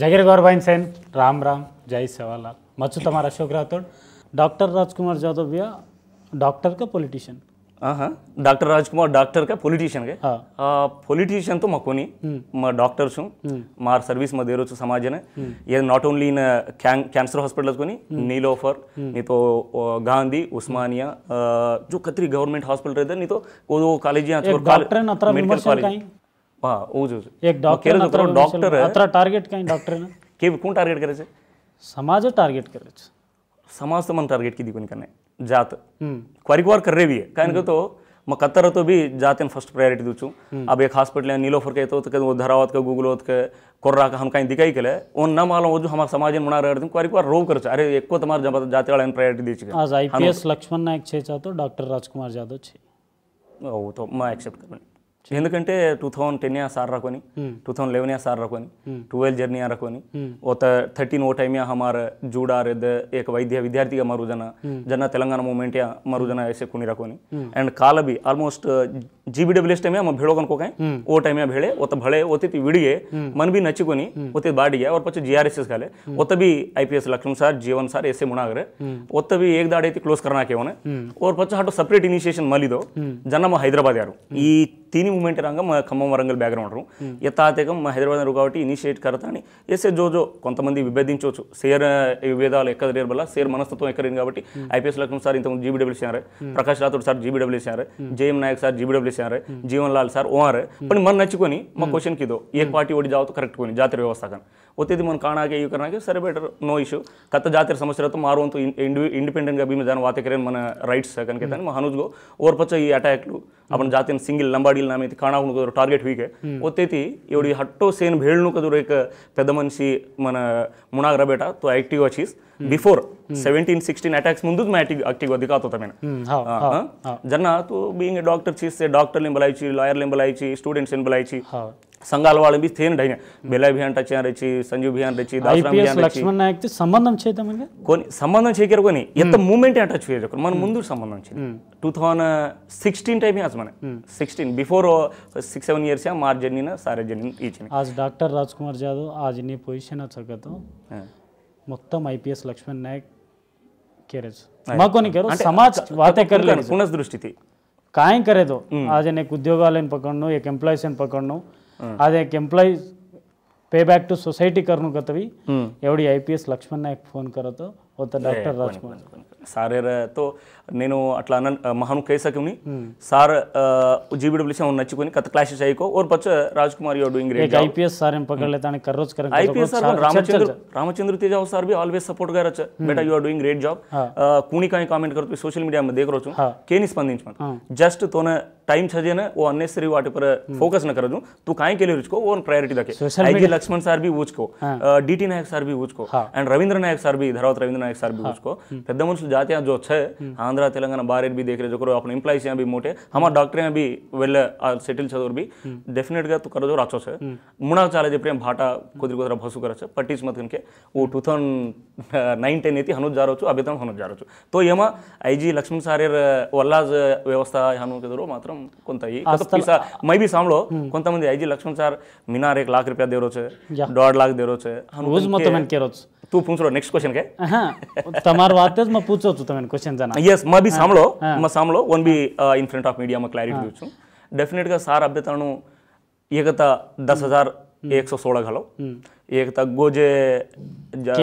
जगीर गौरबाइन सैन राम राम जय सवालाल मच्छू छू अशोक राठौड़ डॉक्टर राजकुमार यादव भैया डॉक्टर का पॉलिटिशियन हाँ डॉक्टर राजकुमार डॉक्टर का पॉलिटिशियन के हाँ। पॉलिटिशियन तो मकोनी मैं हम्म। डॉक्टर छू हम्म। मार सर्विस में देरो समाज ने हम्म। ये not only in cancer hospital को कोनी नीलोफर नहीं तो गांधी उस्मानिया जो कतरी गवर्नमेंट हॉस्पिटल रहते नहीं तो वो कॉलेज डॉक्टर मेडिकल कॉलेज पा हाँ, ओ जो एक डॉक्टर केरो डॉक्टर है अतरा टारगेट कहीं डॉक्टर ने के कोण टारगेट करे छे समाज टारगेट करे छे समाज तो मन टारगेट की कोनी करने जात हम्म। क्वारीक्वार कर रही भी है कारण हम्म। तो मैं कतर तो भी जाते हैं फर्स्ट प्रायोरिटी दूचू अब एक हॉस्पिटल है नीलोफर के तो, तो वो धरावत के गूगल होत के कोर्रा का हम कहीं दिखाई के लिए उन न मालूम वो जो हमारे समाज में मना रहे थे क्वारी क्वार रो कर अरे एक को तुम्हारे जब जाते वाले प्रायोरिटी दी चुके आज आईपीएस लक्ष्मण नायक छे चाहतो डॉक्टर राजकुमार यादव छे वो तो मैं एक्सेप्ट कर ఎందుకంటే టూ థౌసంಡ್ టెన్ या साल रखो नहीं टू थाउजेंड इलेवन या साल रखो नहीं ट्वेल्व जर्नी या रखो नहीं और थर्टीन वो टाइम या हमारा जूड़ा रेद एक वैद्य विद्यार्थी का मरुजना जना तेलंगाना मूवमेंट या मरुजना ऐसे कुनी रखो नहीं एंड काल भी आलमोस्ट जीबीडब्ल्यू टाइम में भिड़ो कौन कहें वो टाइम में भिड़े वो तो भले वो तो विड़िए मन भी नचिको नहीं वो तो बाड़ गया और पचो जीआरएसएस गाले वो तो भी IPS Laxman sir Jeevan sir ऐसे मुना करे वो तो भी एक दाड़े क्लोज करना के उन्हें और पचो हाटो सपरेट इनिशियन मल दो जन्म हईदराबाद यार तीन मूवेंट रंग खम वरंगल बैकग्रउंड यथातक हईदराबाद इनीषिट करता ऐसे जो जो को मंदिर विभेदी सीर विभेदाल सीर मनस्तत्व एक्टी ईपीएस लक्ष्मण सर इंत जीबीडब्ल्यू सारे प्रकाश राथोड सर जीबीडब्ल्यू सारे जेएम नायक सर जीबीडब्ल्यू ಸೇರಿಸ್ಯಾರ ಜೀವನ್ ಲಾಲ್ ಸರ್ ಓವರ್ पण मन ನಚ್ಕೊನಿ ಮಾ ಕ್ವಶನ್ ಕಿದೋ ಏಕ್ ಪಾರ್ಟಿ ಓಡಿ ಜಾವತ್ತು ಕರೆಕ್ಟ್ ಕೊನಿ ಜಾತ್ರೆ ವ್ಯವಸ್ಥಾಕನ್ ಒತ್ತಿದ ಮನ್ ಕಾಣಾಗೆ ಇವ್ ಕರ್ನಾಗೆ ಸರಿ ಬೇಟರ್ ನೋ ಇಶ್ಯೂ ಕತ್ತ ಜಾತ್ರೆ ಸಮಸ್ಯೆ ರತ್ತು ಮಾರುವಂತು ಇಂಡಿಪೆಂಡೆಂಟ್ ಗೆ ಅಭಿಮಿ ಜನ ವಾತೆ ಕರೆನ್ ಮನ ರೈಟ್ಸ್ ಕನ್ಕೆ ತಾನೆ ಮಾ ಹನುಜ್ಗೋ ಓರ್ ಪಚ್ಚ ಈ ಅಟ್ಯಾಕ್ಲು अपन जाते हैं सिंगल ಲಂಬಾಡಿಲ್ ನಾಮಿ ಕಾಣ ಒಂದು ಟಾರ್ಗೆಟ್ ಹೀಗೆ ಒತ್ತೈತಿ ಇವಡಿ ಹಟ್ಟೋ ಸೇನ್ ಭೇಳ್ನು ಕದುರು ಏಕ ಪೆದ ಮನಿಷಿ మన మునాగర బేట తో యాక్టివ్ వచ్చీస్ బిఫోర్ సెవెంటీన్ సిక్స్టీన్ అటాక్స్ ముందు मैं యాక్టివ్ యాక్టివ్ అధికాత होता मैंने జర్నా तो बीइंग ए डॉक्टर चीज से डॉक्टर ने बुलाई ची लॉयर ने बुलाई ची स्टूडेंट्स ने बुलाई ची సంఘాల వాళ్ళ మీద తేను డైన బెల్లా అభియాన్ టచ్ రచి సంజీవ్ బిహాన్ రచి లక్ష్మణ్ నాయక్ సంబంధం చేద్దాం కొని సంబంధం చేయకరు కొని ఎంత మూమెంట్ టచ్ చేయకరు మన ముందు సంబంధం చేయండి two thousand sixteen time as మన sixteen before six seven years మార్ జర్నీ సారే జర్నీ ఈచని ఆజ్ డాక్టర్ రాజ్ కుమార్ జాదవ్ ఆజ్ నీ పొజిషన్ సర్గతం మొత్తం ఐపీఎస్ లక్ష్మణ్ నాయక్ కేరేజ్ मैं को नहीं कह रहा हूँ समाज बातें कर ले पुनः दृष्टि थी काय करे तो అది ఏక్ ఎంప్లాయీज पे बैक टू सोसाइटी करनु का तभी एवढी I P S Laxman Nayak phone करतो તો ડોક્ટર રાજમન શરીર તો મેન આટલા મહાન કેસાકુની સર ઉજીવ ડિપ્લોમા નચ્કોની કેટ ક્લાસીસ આયકો ઓર પછી રાજકુમારી યો ડુઇંગ ગ્રેટ કે આઈપીએસ સર એમ પકળ લે તાને કર રોજ કરન રામચંદ્ર રામચંદ્ર તીજાવ સર બી ઓલવેઝ સપોર્ટ કર છે બેટા you are doing great job કોની કઈ કમેન્ટ કરતો સોશિયલ મીડિયા માં દેખરો છું કે નિસ્પંદિંચ મત જસ્ટ તોને ટાઈમ છે જને ઓ અન્ય સ્ત્રી વાટે પર ફોકસ ન કરજો તું કાઈ કેલે રisco ઓન પ્રાયોરિટી だけ આઈ લક્ષ્મણ સર બી ઉચકો ડીટી નાયક સર બી ઉચકો એન્ડ રવિન્દ્ર નાયક સર બી ધરાવત રવિ ನಾಯಕ್ ಸರ್ भी हाँ, उसको పెద్ద हम्म। మనుషులు जो अच्छे हम्म। आंध्र तेलंगाना बारे भी देख रहे जो करो अपने इम्प्लाइज यहाँ भी मोटे हमारे डॉक्टर हम्म। यहाँ भी वेल सेटिल छे भी डेफिनेट तो करो जो राचो छे मुना चाले जब प्रेम भाटा कुदर कुदर भसु करे छे पट्टीच मत कनके वो 2009 10 एति हनु जारो छु अबेतन हनु जारो छु तो ये तो यमा आईजी लक्ष्मण सारे वल्लाज व्यवस्था हनु केदरो मात्रम కొంత ఈ మైబీ సామ్లో కొంతమంది ఐజీ లక్ష్మణ్ సార్ మినార్ ఏక్ లాక్ రూపాయ దేరోచే దోడ్ లాక్ దేరోచే రోజు మొత్తం వెనకేరొచ్చు તું પૂછો નેક્સ્ટ ક્વેશ્ચન કે હા તમારો વાત જ મેં પૂછો છું તમે ક્વેશ્ચન જણા યસ મેં બી સાંભળો મેં સાંભળો ઓન બી ઇન ફ્રન્ટ ઓફ મીડિયામાં ક્લેરિટી દઉં છું ડેફિનેટగా સાર અભ્યતાણું એકતા દસ હજાર એકસો સોળ ઘાલો એકતા ગોજે